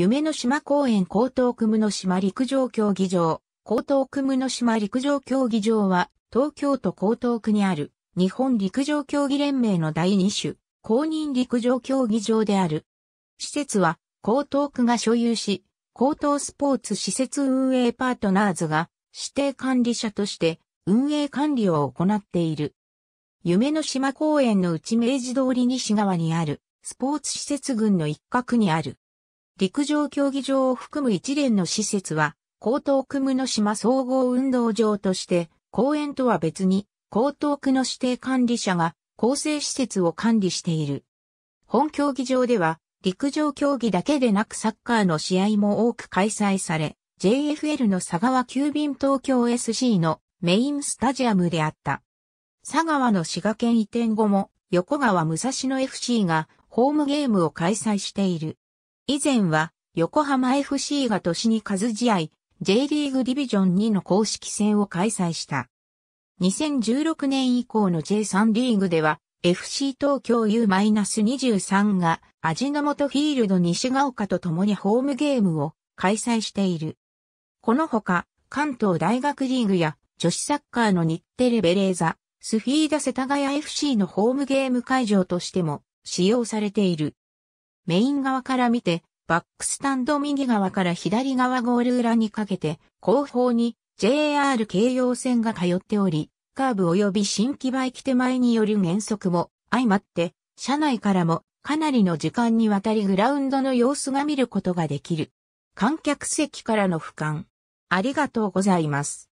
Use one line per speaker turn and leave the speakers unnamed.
夢の島公園高等組の島陸上競技場。高等組の島陸上競技場は、東京都江東区にある、日本陸上競技連盟の第2種、公認陸上競技場である。施設は、江東区が所有し、高等スポーツ施設運営パートナーズが、指定管理者として、運営管理を行っている。夢の島公園の内明治通り西側にある、スポーツ施設群の一角にある。陸上競技場を含む一連の施設は、江東区無の島総合運動場として、公園とは別に、江東区の指定管理者が構成施設を管理している。本競技場では、陸上競技だけでなくサッカーの試合も多く開催され、JFL の佐川急便東京 SC のメインスタジアムであった。佐川の滋賀県移転後も横川武蔵野 FC がホームゲームを開催している。以前は横浜 FC が年に数試合 J リーグディビジョン2の公式戦を開催した。2016年以降の J3 リーグでは FC 東京 U-23 が味の素フィールド西が丘と共にホームゲームを開催している。このほか関東大学リーグや女子サッカーの日テレベレーザ、スフィーダ世田谷 FC のホームゲーム会場としても使用されている。メイン側から見て、バックスタンド右側から左側ゴール裏にかけて、後方に JR 京葉線が通っており、カーブ及び新木場駅手前による減速も相まって、車内からもかなりの時間にわたりグラウンドの様子が見ることができる。観客席からの俯瞰。ありがとうございます。